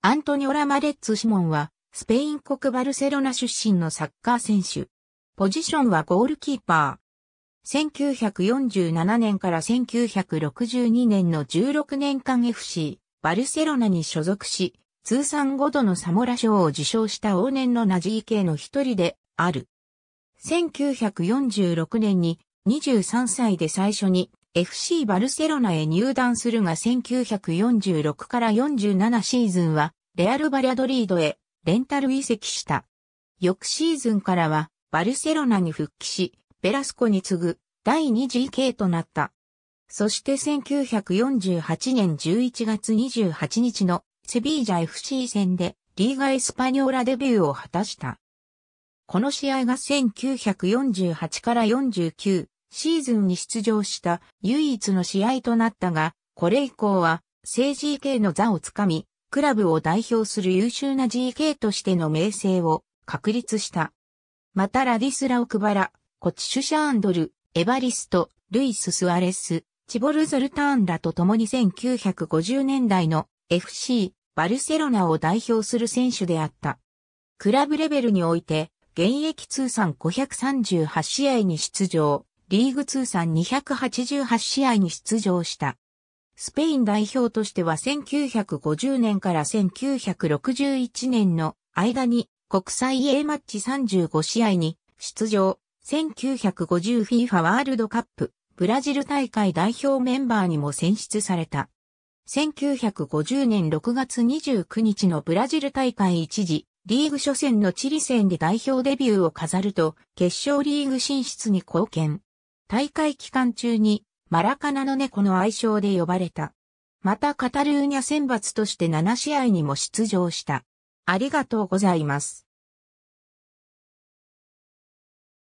アントニオ・ラマレッツ・シモンは、スペイン国バルセロナ出身のサッカー選手。ポジションはゴールキーパー。1947年から1962年の16年間 FC、バルセロナに所属し、通算5度のサモラ賞を受賞した往年のナジー系の一人である。1946年に23歳で最初に FC バルセロナへ入団するが1946から47シーズンはレアル・バリャドリードへレンタル移籍した。翌シーズンからはバルセロナに復帰し、ベラスコに次ぐ第2次 k となった。そして1948年11月28日のセビージャ FC 戦でリーガ・エスパニョーラデビューを果たした。この試合が1948から49シーズンに出場した唯一の試合となったが、これ以降は、正 GK の座をつかみ、クラブを代表する優秀な GK としての名声を確立した。またラディスラ・オクバラ、コチシュシャ・アンドル、エバリスト、ルイス・スアレス、チボル・ゾルターンらと共に1950年代の FC バルセロナを代表する選手であった。クラブレベルにおいて、現役通算538試合に出場、リーグ通算288試合に出場した。スペイン代表としては1950年から1961年の間に国際 A マッチ35試合に出場、1950FIFA ワールドカップブラジル大会代表メンバーにも選出された。1950年6月29日のブラジル大会一時、リーグ初戦のチリ戦で代表デビューを飾ると、決勝リーグ進出に貢献。大会期間中にマラカナの猫の愛称で呼ばれた。またカタルーニャ選抜として7試合にも出場した。ありがとうございます。